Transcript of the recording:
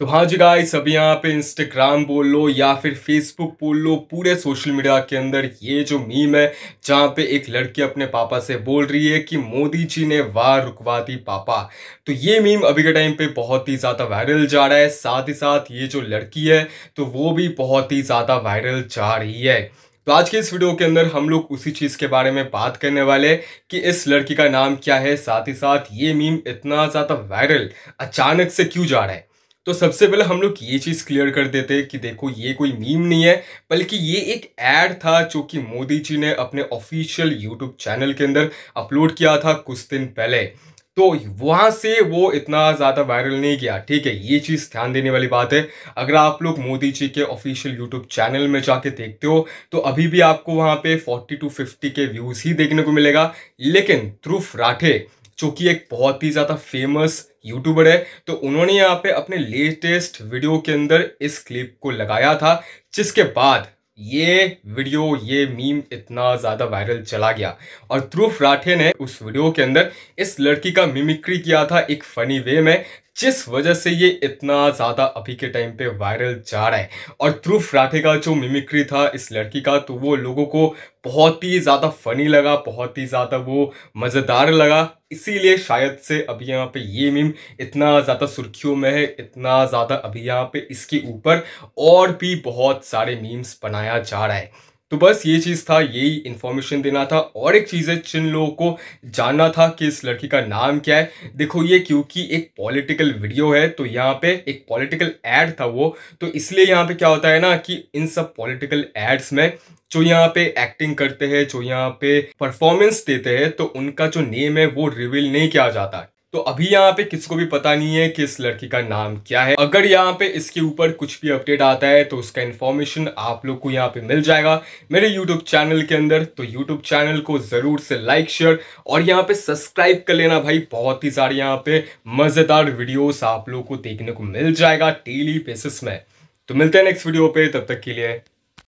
तो हाँ जी गाइस अभी यहाँ पे इंस्टाग्राम बोल लो या फिर फेसबुक बोल लो पूरे सोशल मीडिया के अंदर ये जो मीम है जहाँ पे एक लड़की अपने पापा से बोल रही है कि मोदी जी ने वार रुकवा दी पापा तो ये मीम अभी के टाइम पे बहुत ही ज़्यादा वायरल जा रहा है साथ ही साथ ये जो लड़की है तो वो भी बहुत ही ज़्यादा वायरल जा रही है तो आज के इस वीडियो के अंदर हम लोग उसी चीज़ के बारे में बात करने वाले कि इस लड़की का नाम क्या है साथ ही साथ ये मीम इतना ज़्यादा वायरल अचानक से क्यों जा रहा है तो सबसे पहले हम लोग ये चीज़ क्लियर कर देते हैं कि देखो ये कोई मीम नहीं है बल्कि ये एक एड था जो कि मोदी जी ने अपने ऑफिशियल यूट्यूब चैनल के अंदर अपलोड किया था कुछ दिन पहले तो वहां से वो इतना ज़्यादा वायरल नहीं गया ठीक है ये चीज़ ध्यान देने वाली बात है अगर आप लोग मोदी जी के ऑफिशियल यूट्यूब चैनल में जाके देखते हो तो अभी भी आपको वहां पे 40 टू 50 के व्यूज़ ही देखने को मिलेगा लेकिन ध्रुव राठे जो कि एक बहुत ही ज़्यादा फेमस यूट्यूबर है तो उन्होंने यहाँ पे अपने लेटेस्ट वीडियो के अंदर इस क्लिप को लगाया था जिसके बाद ये वीडियो ये मीम इतना ज़्यादा वायरल चला गया और ध्रुव राठे ने उस वीडियो के अंदर इस लड़की का मिमिक्री किया था एक फ़नी वे में जिस वजह से ये इतना ज़्यादा अभी के टाइम पे वायरल जा रहा है और ध्रुव राठे का जो मिमिक्री था इस लड़की का तो वो लोगों को बहुत ही ज़्यादा फनी लगा बहुत ही ज़्यादा वो मज़ेदार लगा इसीलिए शायद से अभी यहाँ पे ये मीम इतना ज़्यादा सुर्खियों में है इतना ज़्यादा अभी यहाँ पे इसके ऊपर और भी बहुत सारे मीम्स बनाया जा रहा है तो बस ये चीज़ था यही इन्फॉर्मेशन देना था और एक चीज़ है जिन लोगों को जानना था कि इस लड़की का नाम क्या है देखो ये क्योंकि एक पॉलिटिकल वीडियो है तो यहाँ पे एक पॉलिटिकल एड था वो तो इसलिए यहाँ पे क्या होता है ना कि इन सब पॉलिटिकल एड्स में जो यहाँ पे एक्टिंग करते हैं जो यहाँ पे परफॉर्मेंस देते हैं तो उनका जो नेम है वो रिवील नहीं किया जाता तो अभी यहाँ पे किसको भी पता नहीं है कि इस लड़की का नाम क्या है अगर यहाँ पे इसके ऊपर कुछ भी अपडेट आता है तो उसका इन्फॉर्मेशन आप लोग को यहाँ पे मिल जाएगा मेरे यूट्यूब चैनल के अंदर तो यूट्यूब चैनल को जरूर से लाइक शेयर और यहाँ पे सब्सक्राइब कर लेना भाई बहुत ही सारे यहाँ पे मजेदार वीडियोस आप लोग को देखने को मिल जाएगा डेली बेसिस में तो मिलते हैं नेक्स्ट वीडियो पे तब तक के लिए